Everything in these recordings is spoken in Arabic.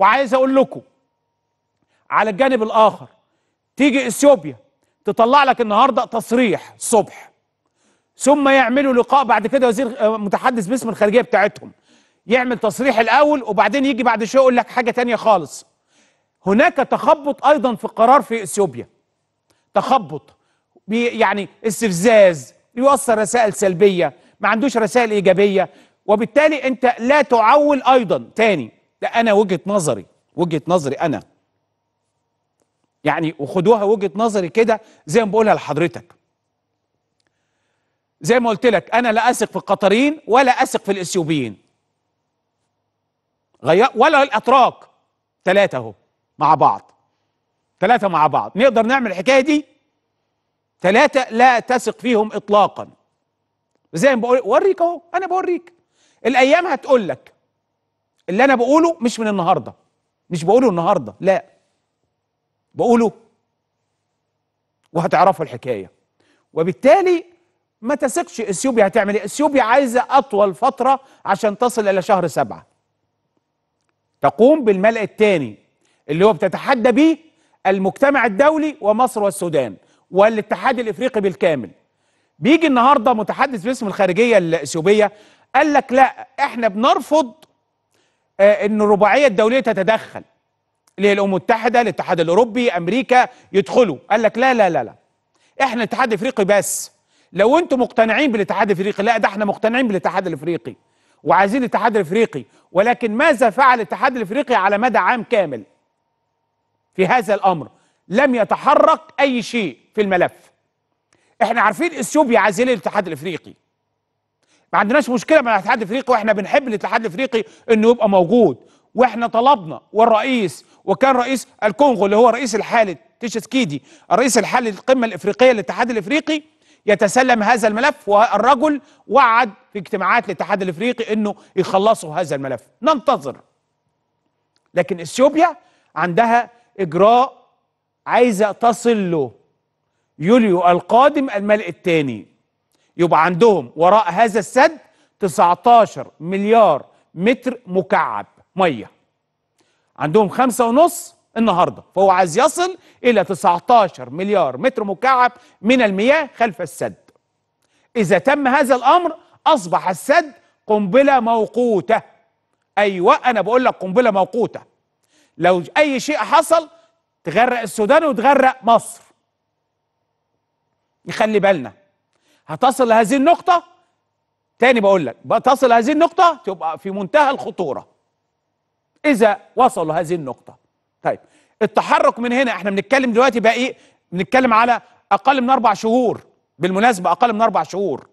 وعايز اقول لكم على الجانب الاخر تيجي اثيوبيا تطلع لك النهارده تصريح الصبح ثم يعملوا لقاء بعد كده وزير آه، متحدث باسم الخارجيه بتاعتهم يعمل تصريح الاول وبعدين يجي بعد شويه يقول لك حاجه تانية خالص هناك تخبط ايضا في القرار في اثيوبيا تخبط يعني استفزاز يوصل رسائل سلبيه ما عندوش رسائل ايجابيه وبالتالي انت لا تعول ايضا تاني ده انا وجهه نظري وجهه نظري انا يعني وخدوها وجهه نظري كده زي ما بقولها لحضرتك زي ما قلت لك انا لا اثق في القطريين ولا اثق في الاثيوبيين غير ولا الاتراك ثلاثه اهو مع بعض ثلاثه مع بعض نقدر نعمل الحكايه دي ثلاثه لا تثق فيهم اطلاقا زي ما بقول اوريك اهو انا بوريك الايام هتقول لك اللي انا بقوله مش من النهارده مش بقوله النهارده لا بقوله وهتعرفوا الحكايه وبالتالي ما تثقش اثيوبيا هتعمل ايه اثيوبيا عايزه اطول فتره عشان تصل الى شهر سبعة تقوم بالملأ الثاني اللي هو بتتحدى بيه المجتمع الدولي ومصر والسودان والاتحاد الافريقي بالكامل بيجي النهارده متحدث باسم الخارجيه الاثيوبيه قال لك لا احنا بنرفض آه، ان الرباعيه الدوليه تتدخل هي الامم المتحده الاتحاد الاوروبي امريكا يدخلوا قال لك لا لا لا لا احنا الاتحاد الافريقي بس لو انتم مقتنعين بالاتحاد الافريقي لا ده احنا مقتنعين بالاتحاد الافريقي وعايزين الاتحاد الافريقي ولكن ماذا فعل الاتحاد الافريقي على مدى عام كامل في هذا الامر لم يتحرك اي شيء في الملف احنا عارفين اثيوبيا عايزين الاتحاد الافريقي ما عندناش مشكله مع الاتحاد الافريقي واحنا بنحب الاتحاد الافريقي انه يبقى موجود واحنا طلبنا والرئيس وكان رئيس الكونغو اللي هو رئيس الحالي تشيسكيدي الرئيس الحالي للقمه الافريقيه للاتحاد الافريقي يتسلم هذا الملف والرجل وعد في اجتماعات الاتحاد الافريقي انه يخلصوا هذا الملف ننتظر لكن اثيوبيا عندها اجراء عايزه تصل له يوليو القادم الملء الثاني يبقى عندهم وراء هذا السد 19 مليار متر مكعب ميه عندهم خمسة ونص النهاردة فهو عايز يصل إلى 19 مليار متر مكعب من المياه خلف السد إذا تم هذا الأمر أصبح السد قنبلة موقوتة أيوة أنا بقول لك قنبلة موقوتة لو أي شيء حصل تغرق السودان وتغرق مصر نخلي بالنا هتصل لهذه النقطة تاني بقول لك تصل هذه النقطة تبقى في منتهى الخطورة إذا وصلوا هذه النقطة طيب التحرك من هنا احنا بنتكلم دلوقتي بقى ايه بنتكلم على أقل من أربع شهور بالمناسبة أقل من أربع شهور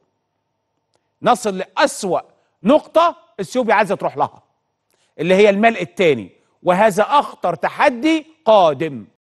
نصل لأسوأ نقطة السيوبيا عايزة تروح لها اللي هي الملء التاني وهذا أخطر تحدي قادم